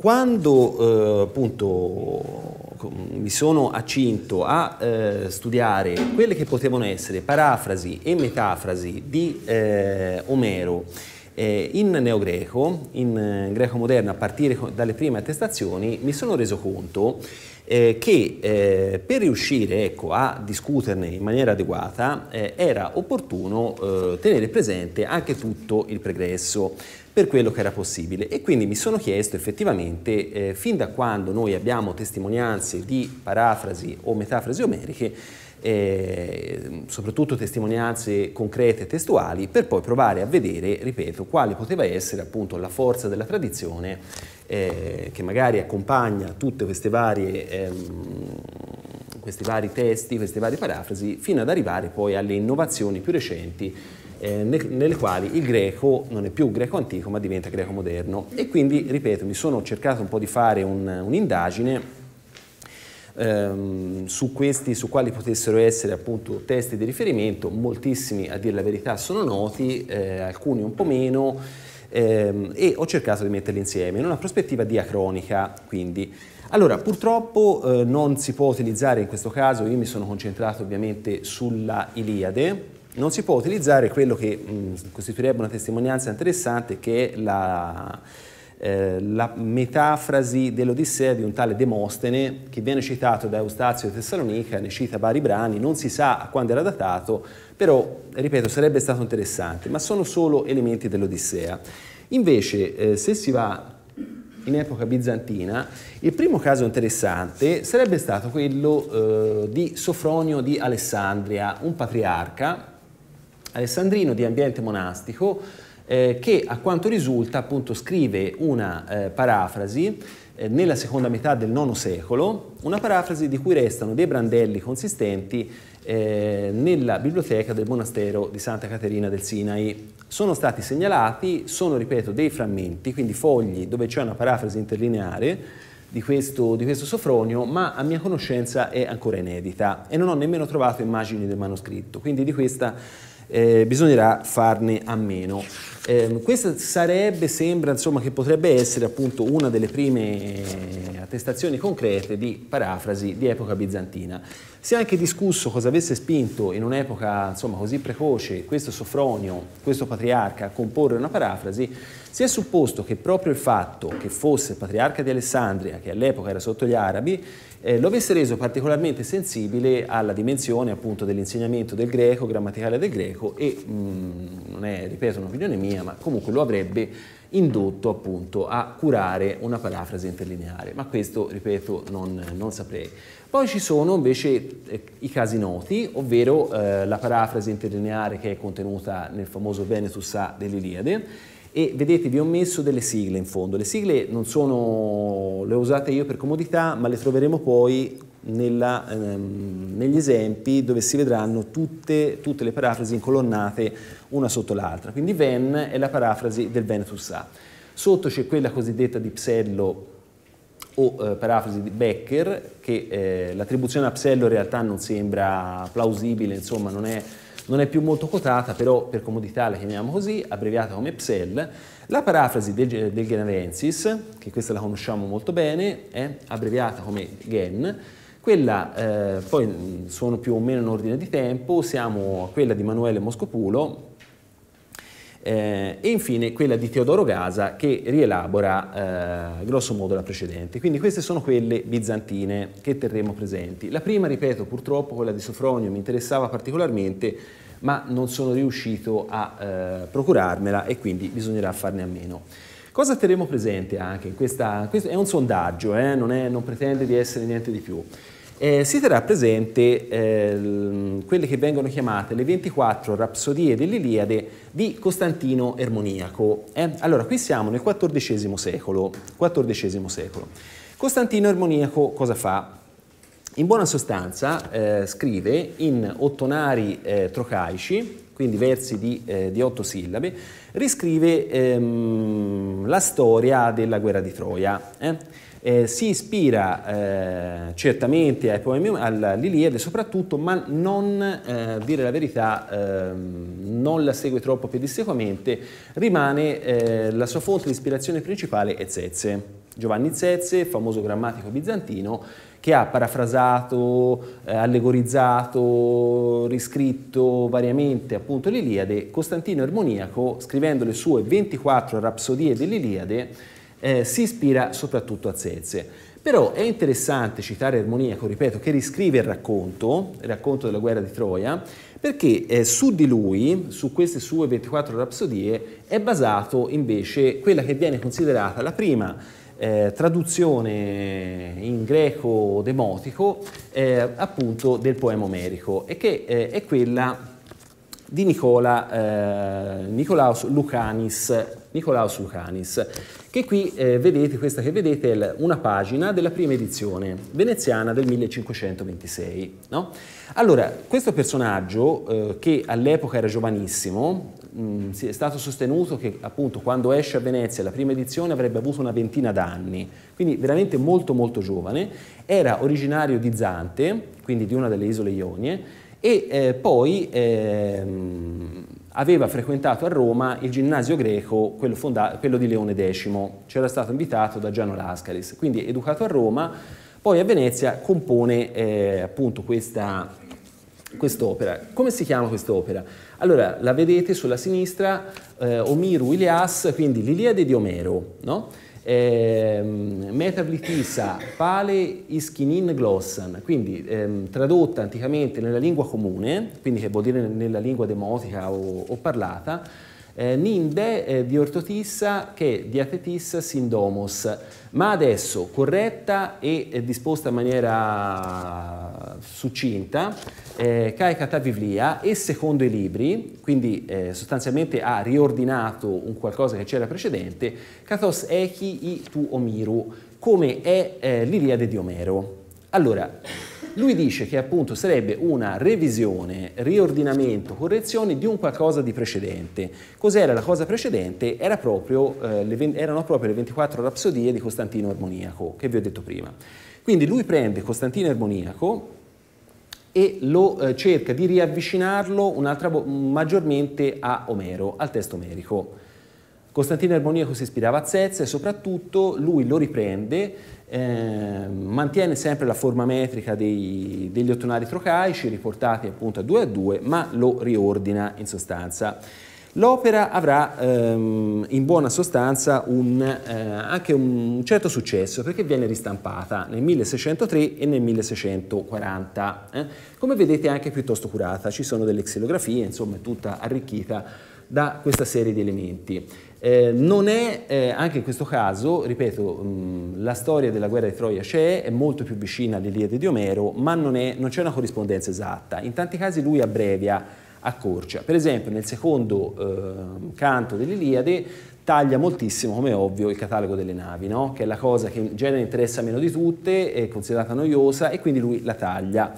Quando eh, appunto mi sono accinto a eh, studiare quelle che potevano essere parafrasi e metafrasi di eh, Omero eh, in neogreco, in eh, greco moderno, a partire dalle prime attestazioni, mi sono reso conto eh, che eh, per riuscire ecco, a discuterne in maniera adeguata eh, era opportuno eh, tenere presente anche tutto il pregresso per quello che era possibile e quindi mi sono chiesto effettivamente eh, fin da quando noi abbiamo testimonianze di parafrasi o metafrasi omeriche eh, soprattutto testimonianze concrete e testuali, per poi provare a vedere, ripeto, quale poteva essere appunto la forza della tradizione eh, che magari accompagna tutte queste varie... Ehm, questi vari testi, queste varie parafrasi, fino ad arrivare poi alle innovazioni più recenti eh, nelle quali il greco non è più greco antico ma diventa greco moderno. E quindi, ripeto, mi sono cercato un po' di fare un'indagine ehm, su questi, su quali potessero essere appunto testi di riferimento, moltissimi a dire la verità sono noti, eh, alcuni un po' meno, ehm, e ho cercato di metterli insieme in una prospettiva diacronica, quindi. Allora, purtroppo eh, non si può utilizzare in questo caso, io mi sono concentrato ovviamente sulla Iliade, non si può utilizzare quello che mh, mm, costituirebbe una testimonianza interessante che è la eh, la metafrasi dell'Odissea di un tale Demostene che viene citato da Eustazio di Tessalonica, ne cita vari brani, non si sa a quando era datato, però, ripeto, sarebbe stato interessante, ma sono solo elementi dell'Odissea. Invece, eh, se si va in epoca bizantina, il primo caso interessante sarebbe stato quello eh, di Sofronio di Alessandria, un patriarca alessandrino di ambiente monastico, eh, che a quanto risulta appunto scrive una eh, parafrasi eh, nella seconda metà del IX secolo, una parafrasi di cui restano dei brandelli consistenti eh, nella biblioteca del monastero di Santa Caterina del Sinai. Sono stati segnalati, sono ripeto, dei frammenti, quindi fogli dove c'è una parafrasi interlineare di questo, di questo, sofronio, ma a mia conoscenza è ancora inedita e non ho nemmeno trovato immagini del manoscritto, quindi di questa eh, bisognerà farne a meno. Eh, questa sarebbe, sembra insomma, che potrebbe essere appunto una delle prime attestazioni concrete di parafrasi di epoca bizantina. Si è anche discusso cosa avesse spinto in un'epoca insomma, così precoce questo Sofronio, questo patriarca, a comporre una parafrasi. Si è supposto che proprio il fatto che fosse patriarca di Alessandria, che all'epoca era sotto gli arabi, eh, lo avesse reso particolarmente sensibile alla dimensione appunto dell'insegnamento del greco, grammaticale del greco e, mh, mm, non è, ripeto, un'opinione mia, ma comunque lo avrebbe indotto appunto a curare una parafrasi interlineare, ma questo, ripeto, non, non saprei. Poi ci sono invece eh, i casi noti, ovvero eh, la parafrasi interlineare che è contenuta nel famoso Venetus A dell'Iliade, e vedete vi ho messo delle sigle in fondo. Le sigle non sono, le ho usate io per comodità, ma le troveremo poi nella, ehm, negli esempi dove si vedranno tutte, tutte le parafrasi incolonnate una sotto l'altra. Quindi Ven è la parafrasi del Venetus A. Sotto c'è quella cosiddetta di Psello o eh, parafrasi di Becker, che eh, l'attribuzione a Psello in realtà non sembra plausibile, insomma non è non è più molto quotata, però per comodità la chiamiamo così, abbreviata come PSEL. La parafrasi del, del Genavensis, che questa la conosciamo molto bene, è abbreviata come GEN, quella eh, poi mm, sono più o meno in ordine di tempo, siamo a quella di Manuele Moscopulo, eh, e infine quella di Teodoro Gasa che rielabora eh, grosso modo la precedente. Quindi queste sono quelle bizantine che terremo presenti. La prima, ripeto, purtroppo quella di Sofronio mi interessava particolarmente, ma non sono riuscito a eh, procurarmela e quindi bisognerà farne a meno. Cosa terremo presente anche? Questa, questo è un sondaggio, eh? non, è, non pretende di essere niente di più eh, si terrà presente eh, quelle che vengono chiamate le 24 rapsodie dell'Iliade di Costantino Ermoniaco. Eh? Allora, qui siamo nel XIV secolo. XIV secolo. Costantino Ermoniaco cosa fa? In buona sostanza eh, scrive in ottonari eh, trocaici, quindi versi di, eh, di otto sillabe, riscrive ehm, la storia della guerra di Troia. Eh, si ispira eh, certamente ai poemi, all'Iliade soprattutto, ma non, eh, dire la verità, ehm, non la segue troppo pedissequamente, rimane eh, la sua fonte di ispirazione principale è Zezze. Giovanni Zezze, famoso grammatico bizantino, che ha parafrasato, eh, allegorizzato, riscritto variamente appunto l'Iliade, Costantino Armoniaco, scrivendo le sue 24 rapsodie dell'Iliade, eh, si ispira soprattutto a Zezze. Però è interessante citare Ermoniaco, ripeto, che riscrive il racconto, il racconto della guerra di Troia, perché eh, su di lui, su queste sue 24 rapsodie, è basato invece quella che viene considerata la prima eh, traduzione in greco demotico eh, appunto del poema omerico e che eh, è quella di Nicola, eh, Nicolaus Lucanis Nicolaus Lucanis, che qui eh, vedete, questa che vedete è una pagina della prima edizione veneziana del 1526. No? Allora, questo personaggio, eh, che all'epoca era giovanissimo, mh, mm, è stato sostenuto che appunto quando esce a Venezia la prima edizione avrebbe avuto una ventina d'anni, quindi veramente molto molto giovane, era originario di Zante, quindi di una delle isole Ionie, e eh, poi ehm, aveva frequentato a Roma il ginnasio greco, quello, quello di Leone X, c'era stato invitato da Giano Lascaris, quindi educato a Roma, poi a Venezia compone eh, appunto questa quest'opera. Come si chiama quest'opera? Allora, la vedete sulla sinistra, eh, Omiru Ilias, quindi l'Iliade di Omero, no? Ehm, Metablitissa pale ischinin glossan, quindi ehm, tradotta anticamente nella lingua comune, quindi che vuol dire nella lingua demotica o, o parlata, eh, ninde eh, di ortotissa che di sindomos. ma adesso corretta e eh, disposta in maniera succinta, eh, Caecata Vivlia e secondo i libri, quindi eh, sostanzialmente ha riordinato un qualcosa che c'era precedente, Kathos Echi i tu Omiru, come è eh, l'Iliade di Omero. Allora, lui dice che appunto sarebbe una revisione, riordinamento, correzione di un qualcosa di precedente. Cos'era la cosa precedente? Era proprio, eh, le, erano proprio le 24 rapsodie di Costantino Armoniaco, che vi ho detto prima. Quindi lui prende Costantino Armoniaco e lo eh, cerca di riavvicinarlo maggiormente a Omero, al testo omerico. Costantino Armoniaco si ispirava a Zezza e soprattutto lui lo riprende Ehm, mantiene sempre la forma metrica dei, degli ottonari trocaici riportati appunto a 2 a 2 ma lo riordina in sostanza. L'opera avrà ehm, in buona sostanza un, eh, anche un certo successo perché viene ristampata nel 1603 e nel 1640. Eh. Come vedete è anche piuttosto curata, ci sono delle xilografie, insomma è tutta arricchita da questa serie di elementi. Eh, non è, eh, anche in questo caso, ripeto, mh, mm, la storia della guerra di Troia c'è, è molto più vicina all'Iliade di Omero, ma non, c'è una corrispondenza esatta. In tanti casi lui abbrevia, accorcia. Per esempio nel secondo eh, canto dell'Iliade taglia moltissimo, come è ovvio, il catalogo delle navi, no? che è la cosa che in genere interessa meno di tutte, è considerata noiosa e quindi lui la taglia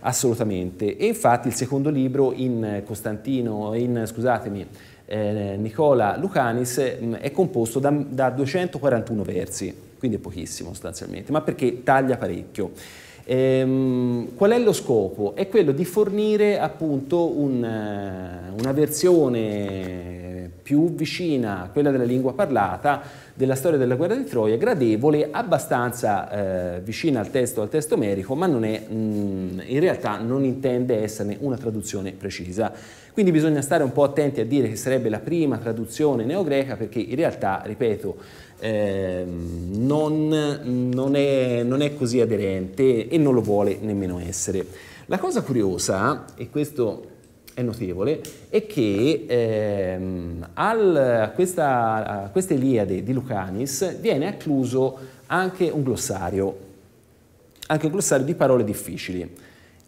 assolutamente. E infatti il secondo libro in eh, Costantino, in, scusatemi, eh, Nicola Lucanis mm, è composto da, da 241 versi, quindi è pochissimo sostanzialmente, ma perché taglia parecchio. Ehm, qual è lo scopo? È quello di fornire appunto un, eh, una versione più vicina a quella della lingua parlata della storia della guerra di Troia, gradevole, abbastanza eh, vicina al testo, al testo omerico, ma non è, mh, mm, in realtà non intende esserne una traduzione precisa. Quindi bisogna stare un po' attenti a dire che sarebbe la prima traduzione neogreca perché in realtà, ripeto, eh, non, non, è, non è così aderente e non lo vuole nemmeno essere. La cosa curiosa, e questo è notevole, è che ehm, al, questa, a questa Eliade di Lucanis viene accluso anche un glossario, anche un glossario di parole difficili.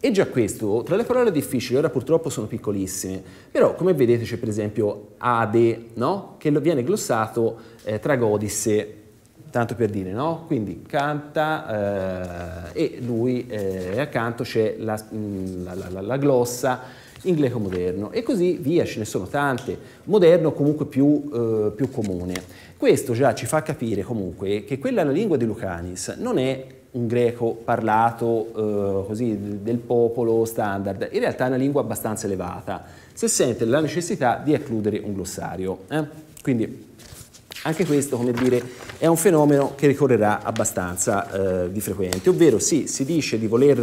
E già questo, tra le parole difficili, ora purtroppo sono piccolissime, però come vedete c'è per esempio Ade, no? che viene glossato eh, tra Godisse, tanto per dire, no? Quindi canta eh, e lui eh, accanto c'è mm, la, la, la, la glossa in greco moderno e così via, ce ne sono tante, moderno comunque più, eh, più comune. Questo già ci fa capire comunque che quella la lingua di Lucanis non è un greco parlato eh, così del popolo standard, in realtà è una lingua abbastanza elevata, se sente la necessità di includere un glossario. Eh? Quindi anche questo, come dire, è un fenomeno che ricorrerà abbastanza eh, di frequente, ovvero sì, si dice di voler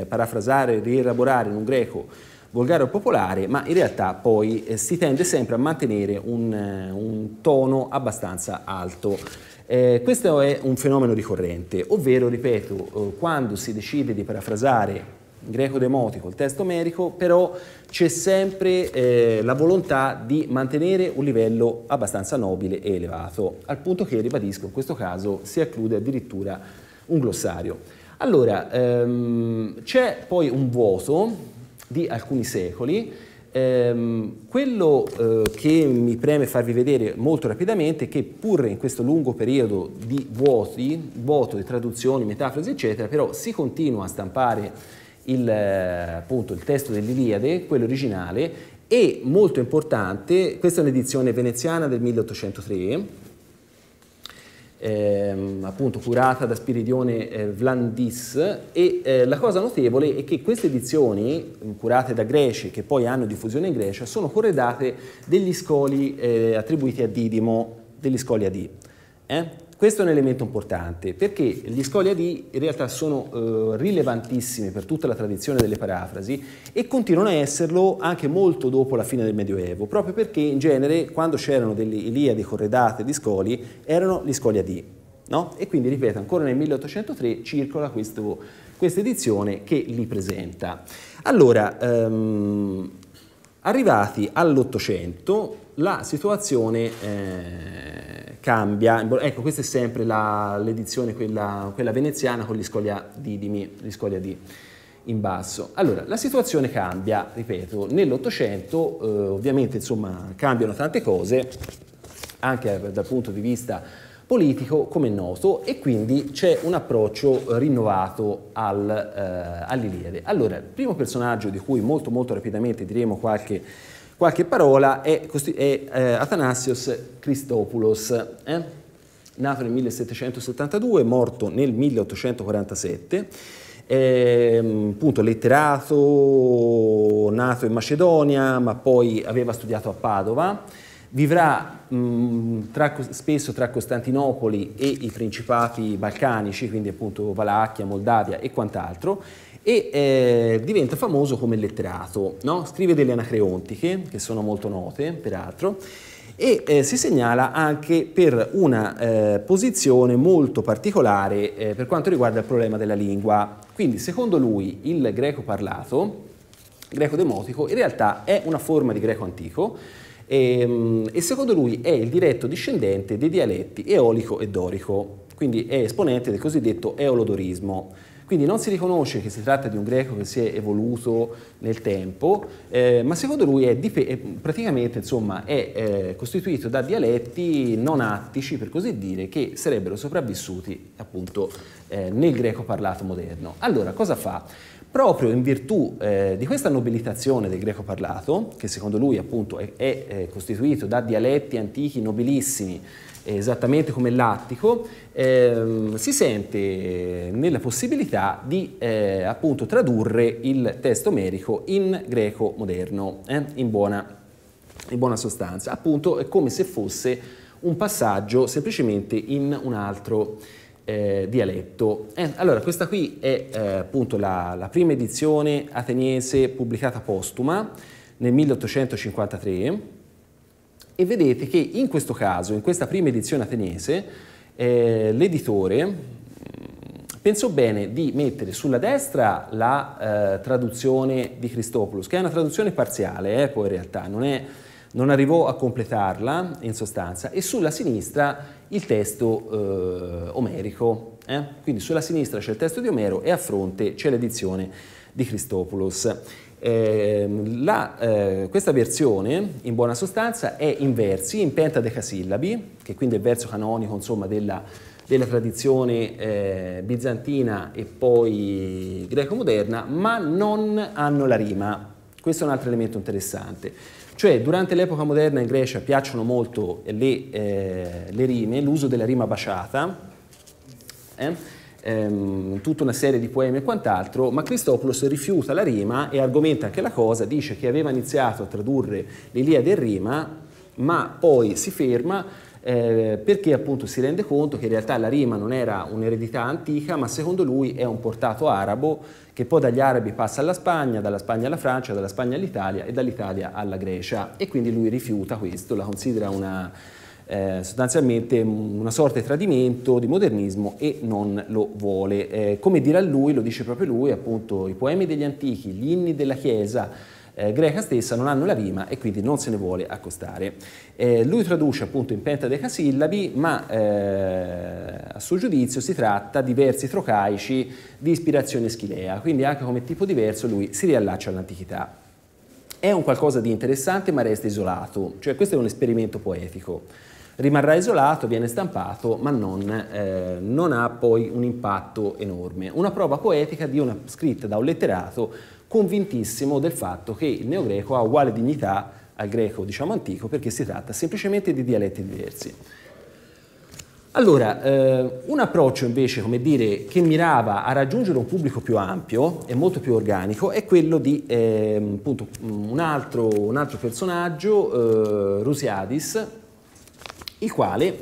eh, parafrasare, rielaborare in un greco volgare o popolare, ma in realtà poi eh, si tende sempre a mantenere un, eh, un tono abbastanza alto. Eh, questo è un fenomeno ricorrente, ovvero, ripeto, eh, quando si decide di parafrasare in greco-demotico il testo omerico, però c'è sempre eh, la volontà di mantenere un livello abbastanza nobile e elevato, al punto che, ribadisco, in questo caso si acclude addirittura un glossario. Allora, ehm, c'è poi un vuoto di alcuni secoli. Ehm, quello eh, che mi preme farvi vedere molto rapidamente è che pur in questo lungo periodo di vuoti, vuoto di traduzioni, metafrasi, eccetera, però si continua a stampare il, eh, appunto, il testo dell'Iliade, quello originale, e molto importante, questa è un'edizione veneziana del 1803, ehm, appunto curata da Spiridione eh, Vlandis e eh, la cosa notevole è che queste edizioni mm, curate da greci che poi hanno diffusione in Grecia sono corredate degli scoli eh, attribuiti a Didimo, degli scoli a D. Eh? questo è un elemento importante perché gli scoli ad I in realtà sono eh, rilevantissimi per tutta la tradizione delle parafrasi e continuano a esserlo anche molto dopo la fine del Medioevo, proprio perché in genere quando c'erano delle Iliadi corredate di scoli erano gli scoli ad I. No? E quindi, ripeto, ancora nel 1803 circola questa edizione che li presenta. Allora, um, Arrivati all'Ottocento la situazione eh, cambia, ecco questa è sempre l'edizione quella, quella, veneziana con gli scolia di, di, me, gli scolia di in basso. Allora, la situazione cambia, ripeto, nell'Ottocento eh, ovviamente insomma cambiano tante cose, anche dal punto di vista politico come è noto e quindi c'è un approccio rinnovato al, eh, all'Iliade. Allora, il primo personaggio di cui molto molto rapidamente diremo qualche, qualche parola è, è eh, Athanasios Christopoulos, eh? nato nel 1772, morto nel 1847. Eh, appunto letterato, nato in Macedonia, ma poi aveva studiato a Padova, vivrà mh, mm, tra, spesso tra Costantinopoli e i principati balcanici, quindi appunto Valacchia, Moldavia e quant'altro, e eh, diventa famoso come letterato, no? scrive delle anacreontiche, che sono molto note peraltro, e eh, si segnala anche per una eh, posizione molto particolare eh, per quanto riguarda il problema della lingua. Quindi secondo lui il greco parlato, il greco demotico, in realtà è una forma di greco antico, e, ehm, e secondo lui è il diretto discendente dei dialetti eolico e dorico, quindi è esponente del cosiddetto eolodorismo. Quindi non si riconosce che si tratta di un greco che si è evoluto nel tempo, eh, ma secondo lui è, è praticamente insomma, è eh, costituito da dialetti non attici, per così dire, che sarebbero sopravvissuti appunto eh, nel greco parlato moderno. Allora, cosa fa? Proprio in virtù eh, di questa nobilitazione del greco parlato, che secondo lui appunto è, è, eh, costituito da dialetti antichi nobilissimi, eh, esattamente come l'attico, ehm, si sente nella possibilità di eh, appunto tradurre il testo omerico in greco moderno, eh, in, buona, in buona sostanza. Appunto è come se fosse un passaggio semplicemente in un altro eh, dialetto. Eh, allora, questa qui è eh, appunto la, la, prima edizione ateniese pubblicata postuma nel 1853 e vedete che in questo caso, in questa prima edizione ateniese, eh, l'editore mm, pensò bene di mettere sulla destra la eh, traduzione di Cristopoulos, che è una traduzione parziale, eh, poi in realtà non è non arrivò a completarla in sostanza e sulla sinistra il testo eh, omerico. Eh? Quindi sulla sinistra c'è il testo di Omero e a fronte c'è l'edizione di Cristopolos. Eh, la, eh, questa versione, in buona sostanza, è in versi, in pentadecasillabi, che quindi è il verso canonico insomma, della, della, tradizione eh, bizantina e poi greco-moderna, ma non hanno la rima. Questo è un altro elemento interessante. Cioè, durante l'epoca moderna in Grecia piacciono molto eh, le, eh, le rime, l'uso della rima baciata, eh? ehm, tutta una serie di poemi e quant'altro, ma Cristopoulos rifiuta la rima e argomenta anche la cosa, dice che aveva iniziato a tradurre l'Iliade in rima, ma poi si ferma eh, perché appunto si rende conto che in realtà la rima non era un'eredità antica, ma secondo lui è un portato arabo che poi dagli arabi passa alla Spagna, dalla Spagna alla Francia, dalla Spagna all'Italia e dall'Italia alla Grecia. E quindi lui rifiuta questo, la considera una, eh, sostanzialmente una sorta di tradimento di modernismo e non lo vuole. Eh, come dirà lui, lo dice proprio lui, appunto i poemi degli antichi, gli inni della Chiesa, eh, greca stessa non hanno la rima e quindi non se ne vuole accostare. Eh, lui traduce appunto in pentadecasillabi, ma eh, a suo giudizio si tratta di versi trocaici di ispirazione schilea, quindi anche come tipo diverso lui si riallaccia all'antichità. È un qualcosa di interessante ma resta isolato, cioè questo è un esperimento poetico rimarrà isolato, viene stampato, ma non, eh, non, ha poi un impatto enorme. Una prova poetica di una scritta da un letterato convintissimo del fatto che il neogreco ha uguale dignità al greco diciamo antico perché si tratta semplicemente di dialetti diversi. Allora, eh, un approccio invece, come dire, che mirava a raggiungere un pubblico più ampio e molto più organico è quello di eh, appunto, un, altro, un, altro, personaggio, eh, Rusiadis, il quale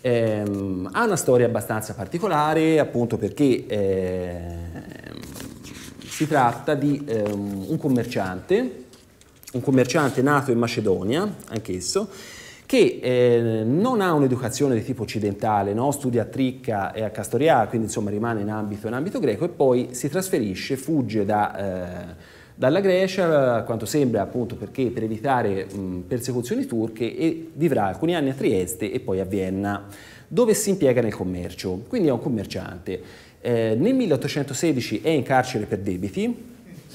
ehm, ha una storia abbastanza particolare, appunto perché eh, si tratta di ehm, un commerciante, un commerciante nato in Macedonia, anch'esso, che eh, non ha un'educazione di tipo occidentale, no? studia a Tricca e a Castoria, quindi insomma rimane in ambito, in ambito greco e poi si trasferisce, fugge da, eh, dalla Grecia, a quanto sembra appunto perché per evitare mh, persecuzioni turche e vivrà alcuni anni a Trieste e poi a Vienna, dove si impiega nel commercio, quindi è un commerciante. Eh, nel 1816 è in carcere per debiti,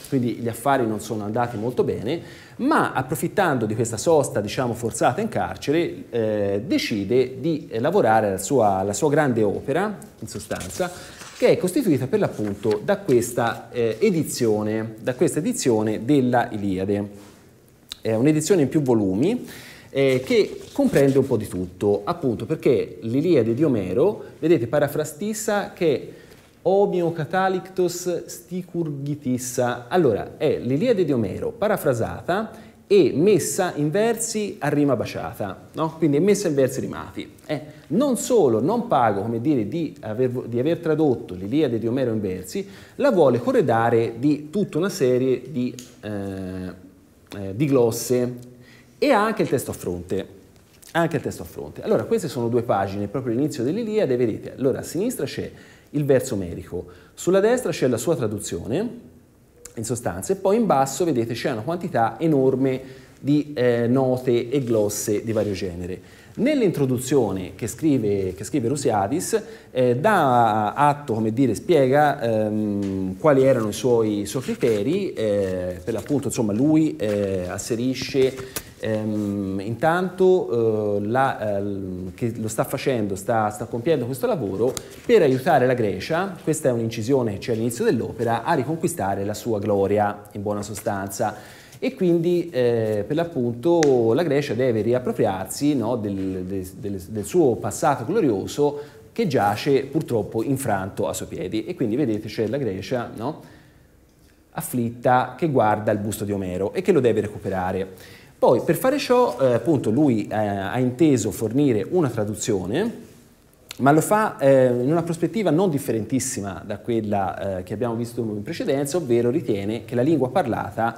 quindi gli affari non sono andati molto bene, ma approfittando di questa sosta diciamo, forzata in carcere eh, decide di lavorare alla sua, alla sua, grande opera, in sostanza, che è costituita per l'appunto da questa, eh, edizione, da questa edizione della Iliade. È un'edizione in più volumi, eh, che comprende un po' di tutto, appunto perché l'Iliade di Omero, vedete, parafrastissa che Omiocatalictos sticurgitissa. Allora, è l'Iliade di Omero parafrasata e messa in versi a rima baciata, no? quindi è messa in versi rimati. Eh, non solo non pago come dire, di, aver, di aver tradotto l'Iliade di Omero in versi, la vuole corredare di tutta una serie di, eh, eh, di glosse e anche il testo a fronte. Anche il testo a fronte. Allora, queste sono due pagine, proprio l'inizio dell'Iliade, vedete, allora a sinistra c'è il verso omerico. Sulla destra c'è la sua traduzione, in sostanza, e poi in basso, vedete, c'è una quantità enorme di eh, note e glosse di vario genere. Nell'introduzione che scrive, che scrive Rusiadis eh, dà atto, come dire, spiega ehm, quali erano i suoi, i suoi criteri, eh, per l'appunto insomma, lui eh, asserisce Ehm, intanto eh, la, eh, che lo sta facendo, sta, sta, compiendo questo lavoro per aiutare la Grecia, questa è un'incisione che c'è cioè all'inizio dell'opera, a riconquistare la sua gloria in buona sostanza. E quindi eh, per l'appunto la Grecia deve riappropriarsi no, del, de, del, del suo passato glorioso che giace purtroppo infranto a suoi piedi. E quindi vedete c'è la Grecia no? afflitta che guarda il busto di Omero e che lo deve recuperare. Poi per fare ciò eh, appunto lui eh, ha inteso fornire una traduzione ma lo fa eh, in una prospettiva non differentissima da quella eh, che abbiamo visto in precedenza, ovvero ritiene che la lingua parlata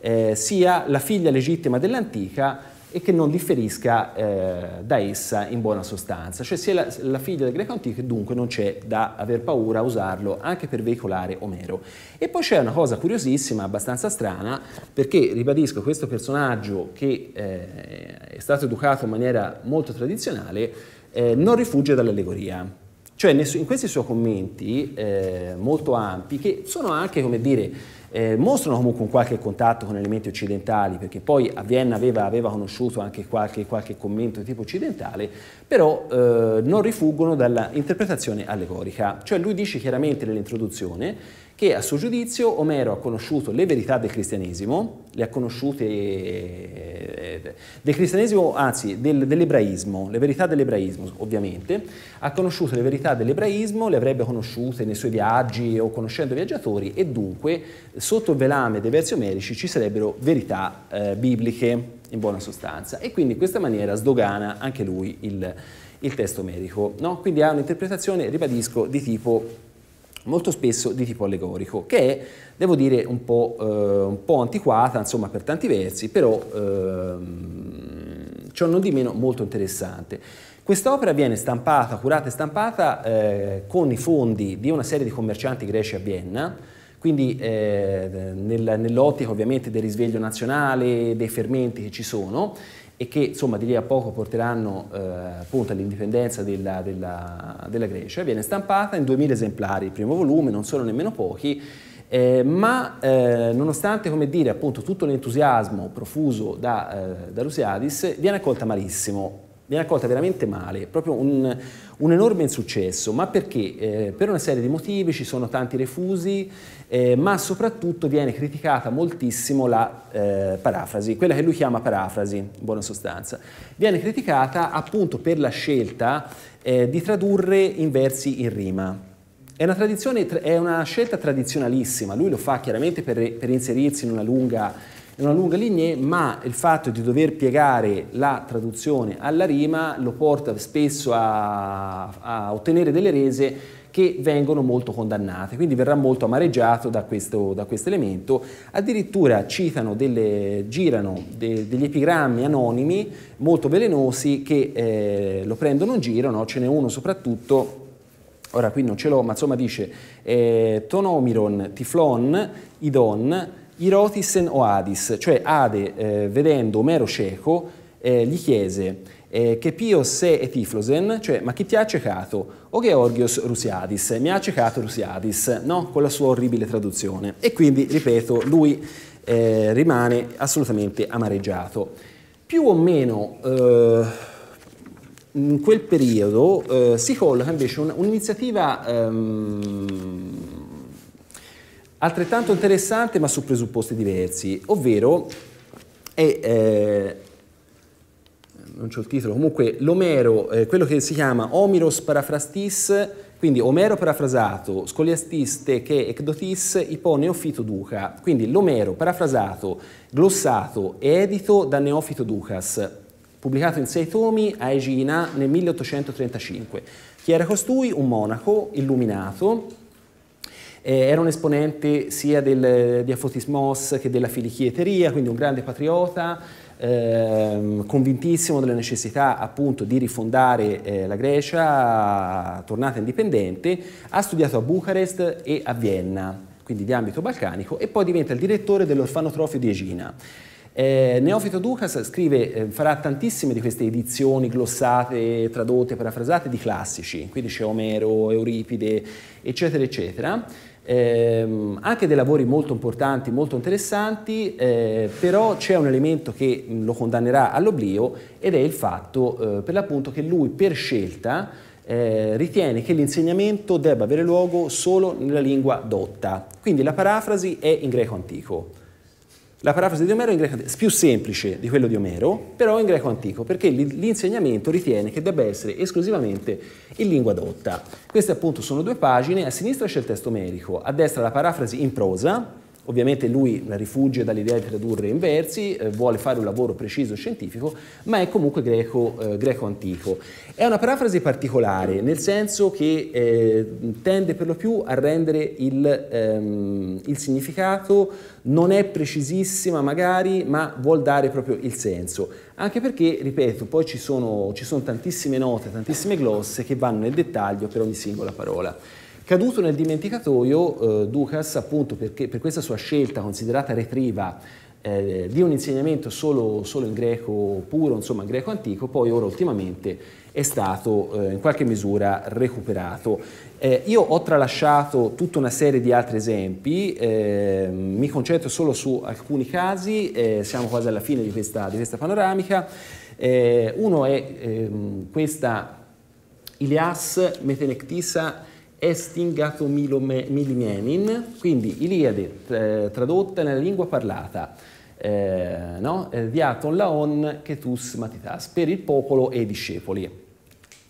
eh, sia la figlia legittima dell'antica e che non differisca eh, da essa in buona sostanza. Cioè sia la, la figlia del greco antico dunque non c'è da aver paura a usarlo anche per veicolare Omero. E poi c'è una cosa curiosissima, abbastanza strana, perché ribadisco questo personaggio che eh, è stato educato in maniera molto tradizionale eh, non rifugge dall'allegoria. Cioè in questi suoi commenti eh, molto ampi, che sono anche, come dire, eh, mostrano comunque un qualche contatto con elementi occidentali, perché poi a Vienna aveva, aveva conosciuto anche qualche, qualche, commento di tipo occidentale, però eh, non rifuggono dalla interpretazione allegorica. Cioè lui dice chiaramente nell'introduzione che a suo giudizio Omero ha conosciuto le verità del cristianesimo, le ha conosciute eh, eh, del cristianesimo, anzi del, dell'ebraismo, le verità dell'ebraismo ovviamente, ha conosciuto le verità dell'ebraismo, le avrebbe conosciute nei suoi viaggi o conoscendo viaggiatori e dunque sotto il velame dei versi omerici ci sarebbero verità eh, bibliche in buona sostanza e quindi in questa maniera sdogana anche lui il, il testo omerico, no? quindi ha un'interpretazione, ribadisco, di tipo molto spesso di tipo allegorico, che è, devo dire, un po', eh, un po antiquata, insomma, per tanti versi, però ehm, ciò non di meno molto interessante. Quest'opera viene stampata, curata e stampata eh, con i fondi di una serie di commercianti greci a Vienna, quindi eh, nel, nell'ottica ovviamente del risveglio nazionale, dei fermenti che ci sono, e che insomma di lì a poco porteranno eh, appunto all'indipendenza della, della, della, Grecia, viene stampata in 2000 esemplari, il primo volume, non sono nemmeno pochi, eh, ma eh, nonostante come dire appunto tutto l'entusiasmo profuso da, eh, da Lusiadis viene accolta malissimo, viene accolta veramente male, proprio un, un enorme insuccesso, ma perché? Eh, per una serie di motivi, ci sono tanti refusi, eh, ma soprattutto viene criticata moltissimo la eh, parafrasi, quella che lui chiama parafrasi, in buona sostanza. Viene criticata appunto per la scelta eh, di tradurre in versi in rima. È una, è una scelta tradizionalissima, lui lo fa chiaramente per, per inserirsi in una lunga è una lunga linea, ma il fatto di dover piegare la traduzione alla rima lo porta spesso a, a ottenere delle rese che vengono molto condannate, quindi verrà molto amareggiato da questo, da questo elemento. Addirittura citano delle, girano de, degli epigrammi anonimi molto velenosi che eh, lo prendono in giro, no? ce n'è uno soprattutto ora qui non ce l'ho, ma insomma dice eh, Tonomiron, Tiflon, Idon, Irotisen o Adis, cioè Ade, eh, vedendo Omero cieco, eh, gli chiese eh, che pio se tiflosen, cioè ma chi ti ha accecato? O Georgios Rusiadis, mi ha accecato Rusiadis, no? Con la sua orribile traduzione. E quindi, ripeto, lui eh, rimane assolutamente amareggiato. Più o meno eh, in quel periodo eh, si colloca invece un, un'iniziativa ehm, altrettanto interessante ma su presupposti diversi, ovvero è eh, non c'ho il titolo, comunque l'Omero, eh, quello che si chiama Omiros Parafrastis, quindi Omero parafrasato, scoliastiste che ecdotis ipo neofito duca, quindi l'Omero parafrasato, glossato e edito da Neofito Ducas, pubblicato in sei tomi a Egina nel 1835. Chi era costui? Un monaco illuminato, eh, era un esponente sia del, eh, diafotismos che della filichieteria, quindi un grande patriota, Ehm, convintissimo della necessità appunto di rifondare eh, la Grecia, tornata indipendente, ha studiato a Bucarest e a Vienna, quindi di ambito balcanico, e poi diventa il direttore dell'orfanotrofio di Egina. Eh, Neofito Ducas scrive, eh, farà tantissime di queste edizioni glossate, tradotte, parafrasate di classici, quindi c'è Omero, Euripide, eccetera, eccetera ehm, anche dei lavori molto importanti, molto interessanti, eh, però c'è un elemento che mm, lo condannerà all'oblio ed è il fatto eh, per l'appunto che lui per scelta eh, ritiene che l'insegnamento debba avere luogo solo nella lingua dotta, quindi la parafrasi è in greco antico. La parafrasi di Omero è in greco antico, più semplice di quello di Omero, però in greco antico, perché l'insegnamento ritiene che debba essere esclusivamente in lingua dotta. Queste appunto sono due pagine, a sinistra c'è il testo omerico, a destra la parafrasi in prosa, Ovviamente lui rifugia dall'idea di tradurre in versi, eh, vuole fare un lavoro preciso scientifico, ma è comunque greco, eh, greco antico. È una parafrasi particolare, nel senso che eh, tende per lo più a rendere il, ehm, il, significato, non è precisissima magari, ma vuol dare proprio il senso. Anche perché, ripeto, poi ci sono, ci sono tantissime note, tantissime glosse che vanno nel dettaglio per ogni singola parola. Caduto nel dimenticatoio, eh, Ducas, appunto perché, per questa sua scelta considerata retriva eh, di un insegnamento solo, solo, in greco puro, insomma in greco antico, poi ora ultimamente è stato eh, in qualche misura recuperato. Eh, io ho tralasciato tutta una serie di altri esempi, ehm, mi concentro solo su alcuni casi, eh, siamo quasi alla fine di questa, di questa panoramica. Eh, uno è ehm, questa Ilias Metenectisa estingato milimienin, quindi Iliade eh, tradotta nella lingua parlata, eh, no? Eh, diaton laon chetus matitas, per il popolo e i discepoli,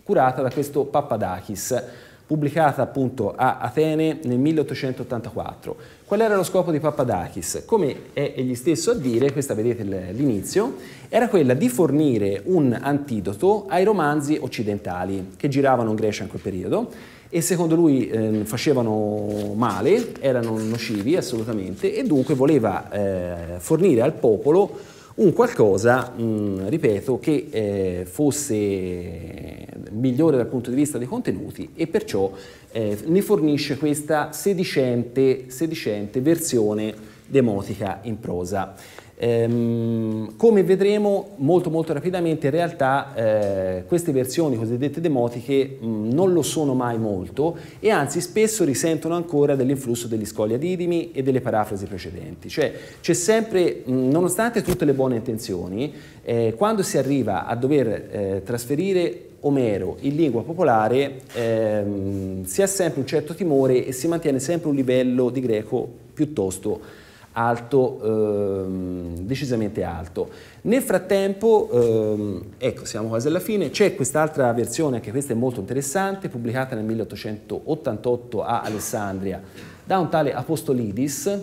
curata da questo Pappadakis, pubblicata appunto a Atene nel 1884. Qual era lo scopo di Pappadakis? Come è egli stesso a dire, questa vedete l'inizio, era quella di fornire un antidoto ai romanzi occidentali che giravano in Grecia in quel periodo e secondo lui eh, facevano male, erano nocivi assolutamente e dunque voleva eh, fornire al popolo un qualcosa, mh, mm, ripeto, che eh, fosse migliore dal punto di vista dei contenuti e perciò eh, ne fornisce questa sedicente, sedicente versione demotica in prosa. Ehm, come vedremo molto molto rapidamente in realtà eh, queste versioni cosiddette demotiche mh, mm, non lo sono mai molto e anzi spesso risentono ancora dell'influsso degli scogli adidimi e delle parafrasi precedenti. Cioè c'è sempre, mh, mm, nonostante tutte le buone intenzioni, eh, quando si arriva a dover eh, trasferire Omero in lingua popolare ehm, si ha sempre un certo timore e si mantiene sempre un livello di greco piuttosto alto, ehm, decisamente alto. Nel frattempo, ehm, ecco siamo quasi alla fine, c'è quest'altra versione, anche questa è molto interessante, pubblicata nel 1888 a Alessandria da un tale Apostolidis,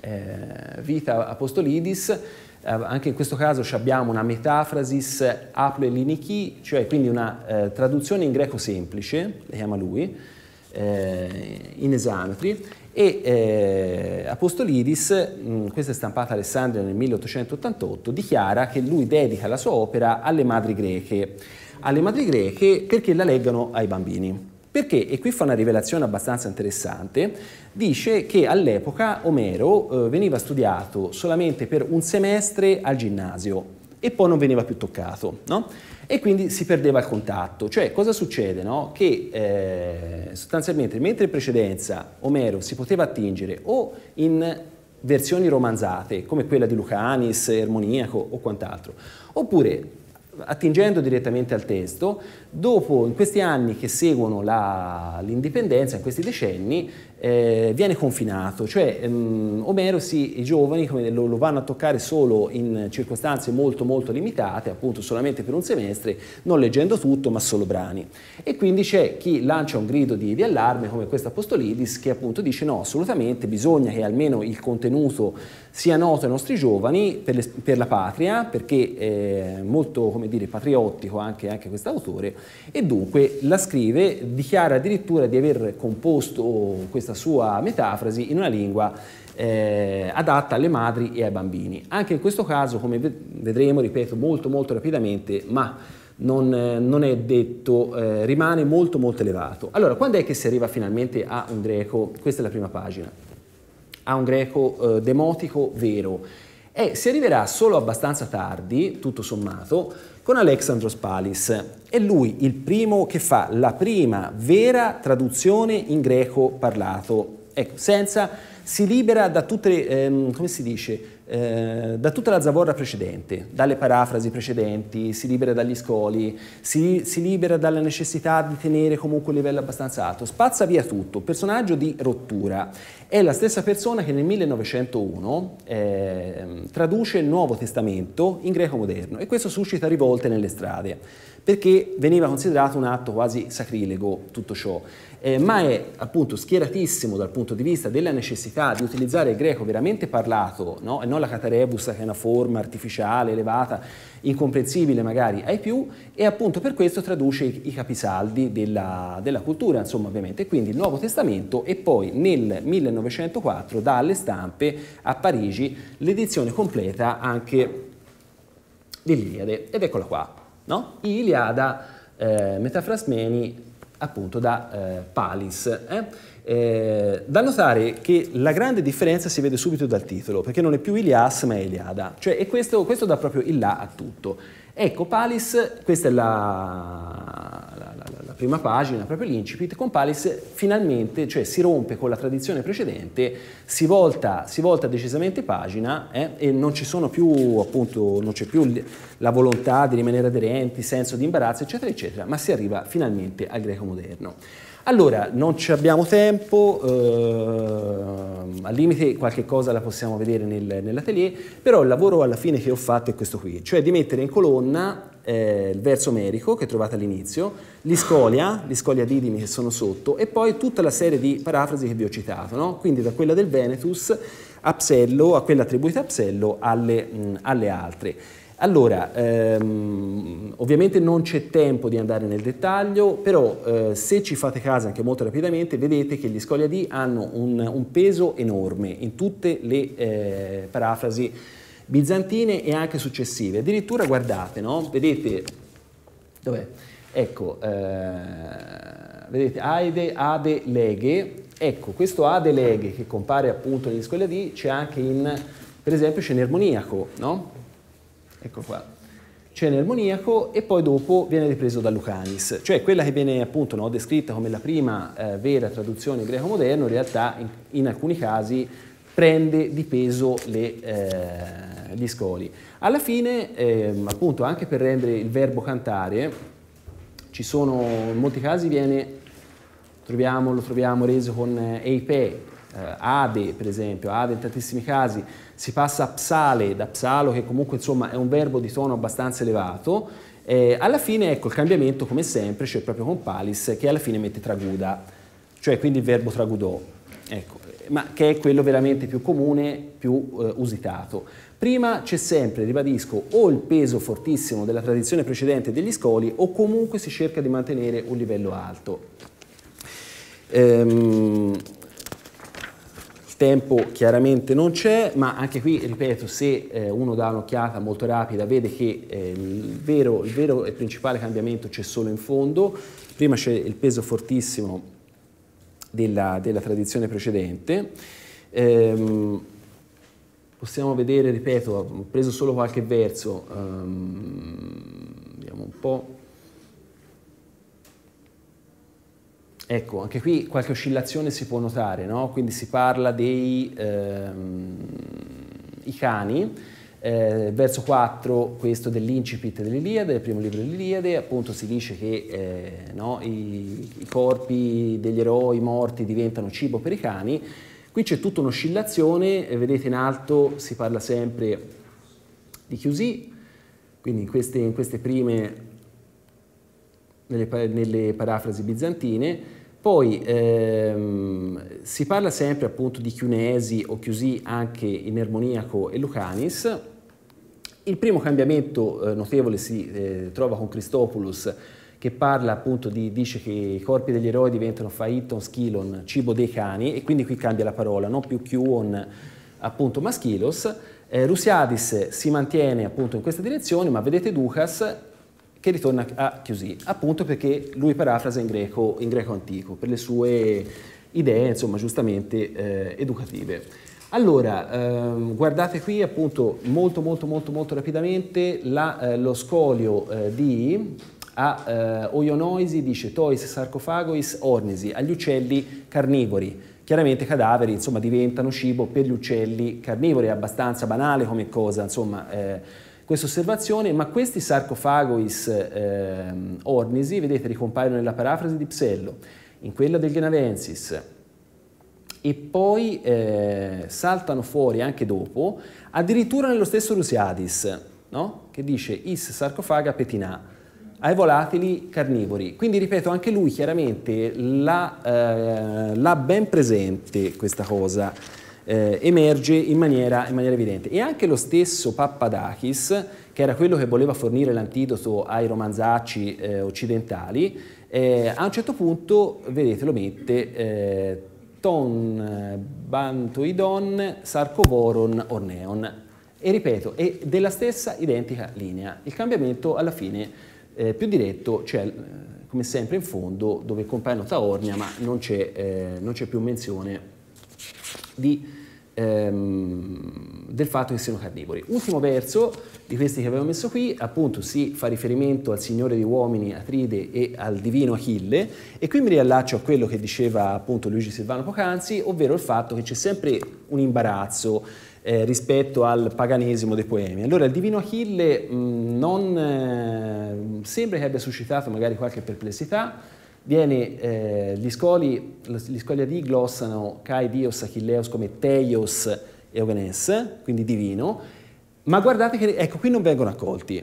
eh, Vita Apostolidis, eh, anche in questo caso abbiamo una metafrasis aplelinichi, cioè quindi una eh, traduzione in greco semplice, la chiama lui, eh, in esametri, e eh, Apostolidis, mh, mm, questa è stampata Alessandria nel 1888, dichiara che lui dedica la sua opera alle madri greche, alle madri greche perché la leggano ai bambini. Perché, e qui fa una rivelazione abbastanza interessante, dice che all'epoca Omero eh, veniva studiato solamente per un semestre al ginnasio e poi non veniva più toccato. No? e quindi si perdeva il contatto. Cioè cosa succede? No? Che eh, sostanzialmente mentre in precedenza Omero si poteva attingere o in versioni romanzate come quella di Lucanis, Ermoniaco o quant'altro, oppure attingendo direttamente al testo, dopo in questi anni che seguono la, l'indipendenza, in questi decenni, eh, viene confinato, cioè ehm, Omero sì, i giovani come, lo, lo, vanno a toccare solo in circostanze molto molto limitate, appunto solamente per un semestre, non leggendo tutto ma solo brani. E quindi c'è chi lancia un grido di, di allarme come questo Apostolidis che appunto dice no, assolutamente bisogna che almeno il contenuto sia noto ai nostri giovani per, le, per la patria, perché è molto come dire, patriottico anche, anche quest'autore, e dunque la scrive, dichiara addirittura di aver composto questa questa sua metafrasi in una lingua eh, adatta alle madri e ai bambini. Anche in questo caso, come vedremo, ripeto molto molto rapidamente, ma non, eh, non è detto, eh, rimane molto molto elevato. Allora, quando è che si arriva finalmente a un greco? Questa è la prima pagina. A un greco eh, demotico vero e si arriverà solo abbastanza tardi, tutto sommato, con Alexandros Palis. È lui il primo che fa la prima vera traduzione in greco parlato. Ecco, senza si libera da tutte, ehm, come si dice, eh, da tutta la zavorra precedente, dalle parafrasi precedenti, si libera dagli scoli, si, si libera dalla necessità di tenere comunque un livello abbastanza alto, spazza via tutto, personaggio di rottura. È la stessa persona che nel 1901 eh, traduce il Nuovo Testamento in greco moderno e questo suscita rivolte nelle strade, perché veniva considerato un atto quasi sacrilego tutto ciò eh, ma è appunto schieratissimo dal punto di vista della necessità di utilizzare il greco veramente parlato, no? e non la catarebus che è una forma artificiale, elevata, incomprensibile magari ai più, e appunto per questo traduce i, i capisaldi della, della, cultura, insomma ovviamente, quindi il Nuovo Testamento e poi nel 1904 dà alle stampe a Parigi l'edizione completa anche dell'Iliade, ed eccola qua, no? Iliada eh, Metafrasmeni appunto da eh, Palis. Eh? Eh, da notare che la grande differenza si vede subito dal titolo, perché non è più Ilias ma è Iliada, cioè, e questo, questo dà proprio il là a tutto. Ecco, Palis, questa è la, prima pagina, proprio l'incipit, con Palis finalmente, cioè si rompe con la tradizione precedente, si volta, si volta decisamente pagina eh, e non ci sono più, appunto, non c'è più la volontà di rimanere aderenti, senso di imbarazzo, eccetera, eccetera, ma si arriva finalmente al greco moderno. Allora, non abbiamo tempo, ehm, al limite qualche cosa la possiamo vedere nel, nell'atelier, però il lavoro alla fine che ho fatto è questo qui, cioè di mettere in colonna eh, il verso omerico che trovate all'inizio, l'iscolia, l'iscolia didimi che sono sotto e poi tutta la serie di parafrasi che vi ho citato, no? quindi da quella del Venetus a Psello, a quella attribuita a Psello, alle, mh, alle altre. Allora, ehm, ovviamente non c'è tempo di andare nel dettaglio, però eh, se ci fate caso anche molto rapidamente, vedete che gli scolia D hanno un, un peso enorme in tutte le eh, parafrasi bizantine e anche successive. Addirittura guardate, no? vedete, dov'è? Ecco, eh, vedete, Aide, Ade, Leghe, ecco, questo Ade, Leghe che compare appunto negli scuola D c'è anche in, per esempio, c'è Cenermoniaco, no? Ecco qua. C'è in Cenermoniaco e poi dopo viene ripreso da Lucanis, cioè quella che viene appunto no, descritta come la prima eh, vera traduzione greco moderno, in realtà in, in alcuni casi prende di peso le, eh, di Scoli. Alla fine, ehm, appunto, anche per rendere il verbo cantare, ci sono, in molti casi viene, troviamo, lo troviamo reso con eh, eipe, eh, ade per esempio, ade in tantissimi casi, si passa a psale, da psalo che comunque insomma è un verbo di tono abbastanza elevato, eh, alla fine ecco il cambiamento come sempre c'è cioè proprio con palis che alla fine mette traguda, cioè quindi il verbo tragudò, ecco, ma che è quello veramente più comune, più eh, usitato. Prima c'è sempre, ribadisco, o il peso fortissimo della tradizione precedente degli scoli o comunque si cerca di mantenere un livello alto. Ehm, il tempo chiaramente non c'è, ma anche qui, ripeto, se eh, uno dà un'occhiata molto rapida vede che eh, il, vero, il vero e principale cambiamento c'è solo in fondo. Prima c'è il peso fortissimo della, della tradizione precedente. Ehm, possiamo vedere, ripeto, ho preso solo qualche verso, um, vediamo un po'. Ecco, anche qui qualche oscillazione si può notare, no? quindi si parla dei ehm, cani, eh, verso 4 questo dell'incipit dell'Iliade, del primo libro dell'Iliade, appunto si dice che eh, no, i, i corpi degli eroi morti diventano cibo per i cani, Qui c'è tutta un'oscillazione, vedete in alto si parla sempre di QC, quindi in queste, in queste prime, nelle, nelle, parafrasi bizantine, poi ehm, si parla sempre appunto di Cunesi o Chiusi anche in Ermoniaco e Lucanis. Il primo cambiamento eh, notevole si eh, trova con Cristopoulos che parla appunto di, dice che i corpi degli eroi diventano faitton, schilon, cibo dei cani, e quindi qui cambia la parola, non più chiuon, appunto maschilos. Eh, Rusiadis si mantiene appunto in questa direzione, ma vedete Ducas che ritorna a Chiusi, appunto perché lui parafrasa in greco, in greco antico, per le sue idee, insomma, giustamente eh, educative. Allora, ehm, guardate qui appunto molto molto molto molto rapidamente la, eh, lo scolio eh, di a eh, Oionoisi dice tois sarcofagois ornisi, agli uccelli carnivori. Chiaramente i cadaveri insomma, diventano cibo per gli uccelli carnivori, è abbastanza banale come cosa, insomma, eh, questa osservazione, ma questi sarcofagois eh, ornisi, vedete, ricompaiono nella parafrasi di Psello, in quella del Genavensis, e poi eh, saltano fuori anche dopo, addirittura nello stesso Rusiadis, no? che dice is sarcofaga petinà ai volatili carnivori. Quindi ripeto, anche lui chiaramente l'ha, eh, ben presente questa cosa, eh, emerge in maniera, in maniera, evidente. E anche lo stesso Pappadakis, che era quello che voleva fornire l'antidoto ai romanzacci eh, occidentali, eh, a un certo punto, vedete, lo mette eh, ton bantoidon sarcovoron orneon. E ripeto, è della stessa identica linea. Il cambiamento alla fine eh, più diretto c'è, cioè, eh, come sempre, in fondo dove compaiono Taornia, ma non c'è, eh, non c'è più menzione di, ehm, del fatto che siano carnivori. Ultimo verso di questi che avevo messo qui, appunto, si fa riferimento al signore di uomini Atride e al divino Achille, e qui mi riallaccio a quello che diceva appunto Luigi Silvano Pocanzi, ovvero il fatto che c'è sempre un imbarazzo eh, rispetto al paganesimo dei poemi. Allora il divino Achille mh, mm, non, eh, sembra che abbia suscitato magari qualche perplessità, viene, eh, gli, scoli, gli scoli ad glossano Kai Dios Achilleus come Teios Eugenes, quindi divino, ma guardate che ecco, qui non vengono accolti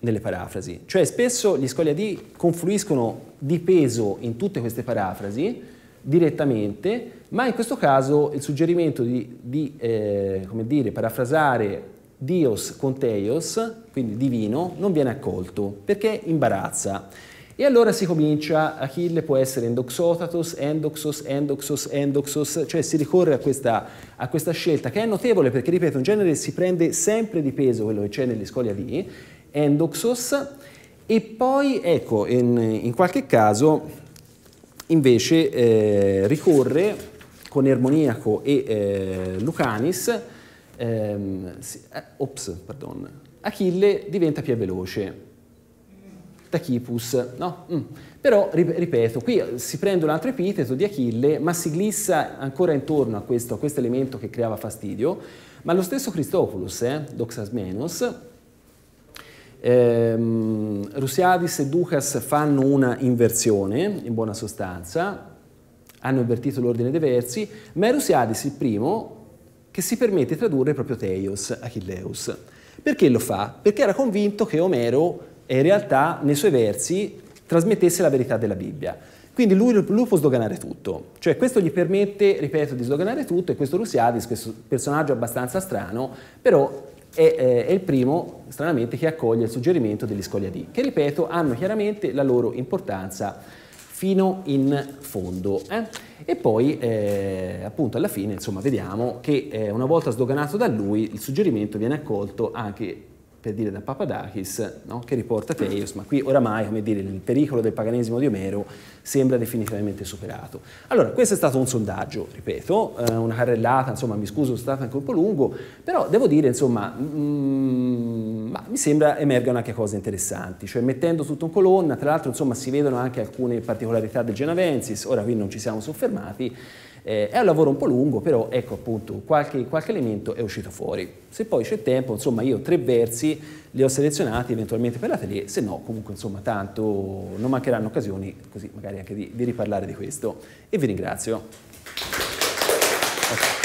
nelle parafrasi, cioè spesso gli scoli ad I confluiscono di peso in tutte queste parafrasi direttamente ma in questo caso il suggerimento di, di eh, come dire, parafrasare Dios con Teos, quindi divino, non viene accolto perché imbarazza. E allora si comincia, Achille può essere endoxotatos, endoxos, endoxos, endoxos, cioè si ricorre a questa, a questa scelta che è notevole perché, ripeto, in genere si prende sempre di peso quello che c'è nelle scorie di endoxos, e poi, ecco, in, in qualche caso invece eh, ricorre con Ermoniaco e eh, Lucanis, ehm, si, eh, ops, pardon, Achille diventa più veloce. Tachipus, no? Mm. Però, ripeto, qui eh, si prende un altro epiteto di Achille, ma si glissa ancora intorno a questo, a questo elemento che creava fastidio, ma lo stesso Cristopoulos, eh, Doxasmenos, ehm, Rusiadis e Ducas fanno una inversione, in buona sostanza, hanno invertito l'ordine dei versi, ma è Rusiadis il primo che si permette di tradurre proprio Teios, Achilleus. Perché lo fa? Perché era convinto che Omero eh, in realtà nei suoi versi trasmettesse la verità della Bibbia. Quindi lui, lui può sdoganare tutto, cioè questo gli permette, ripeto, di sdoganare tutto e questo Rusiadis, questo personaggio abbastanza strano, però è, eh, è il primo, stranamente, che accoglie il suggerimento degli Scogliadi, che, ripeto, hanno chiaramente la loro importanza fino in fondo. Eh? E poi eh, appunto alla fine insomma vediamo che eh, una volta sdoganato da lui il suggerimento viene accolto anche per dire da Papadakis, no? che riporta Teios, ma qui oramai come dire, il pericolo del paganesimo di Omero sembra definitivamente superato. Allora, questo è stato un sondaggio, ripeto, eh, una carrellata, insomma, mi scuso, è stato anche un po' lungo, però devo dire, insomma, mm, ma mi sembra emergano anche cose interessanti, cioè mettendo tutto in colonna, tra l'altro, insomma, si vedono anche alcune particolarità del Genovensis, ora qui non ci siamo soffermati, eh, è un lavoro un po' lungo, però ecco appunto qualche, qualche elemento è uscito fuori. Se poi c'è tempo, insomma io tre versi li ho selezionati eventualmente per l'atelier, se no comunque insomma tanto non mancheranno occasioni così magari anche di, di riparlare di questo. E vi ringrazio. Okay.